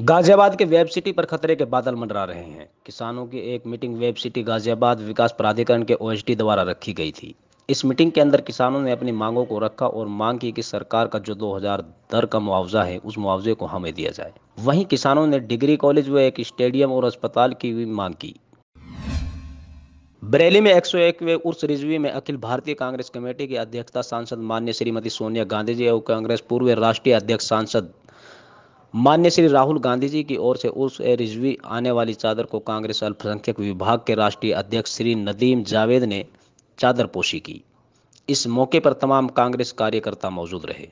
गाजियाबाद के web city पर खतरे के बादल मंडरा रहे हैं किसानों की एक मीटिंग वेब सिटी गाजियाबाद विकास प्राधिकरण के ओएसडी द्वारा रखी गई थी इस मीटिंग के अंदर किसानों ने अपनी मांगों को रखा और मांग की कि सरकार का जो 2000 दर का मुआवजा है उस मुआवजे को हमें दिया जाए वहीं किसानों ने डिग्री कॉलेज व एक स्टेडियम और अस्पताल की भी मांग की बरेली में एक सौ एकवे उर्स रिजवी में अखिल भारतीय कांग्रेस कमेटी की अध्यक्षता सांसद मान्य श्रीमती सोनिया गांधी जी और कांग्रेस पूर्व राष्ट्रीय अध्यक्ष सांसद मान्य श्री राहुल गांधी जी की ओर से उर्स ए रिजवी आने वाली चादर को कांग्रेस अल्पसंख्यक विभाग के राष्ट्रीय अध्यक्ष श्री नदीम जावेद ने चादर पोशी की इस मौके पर तमाम कांग्रेस कार्यकर्ता मौजूद रहे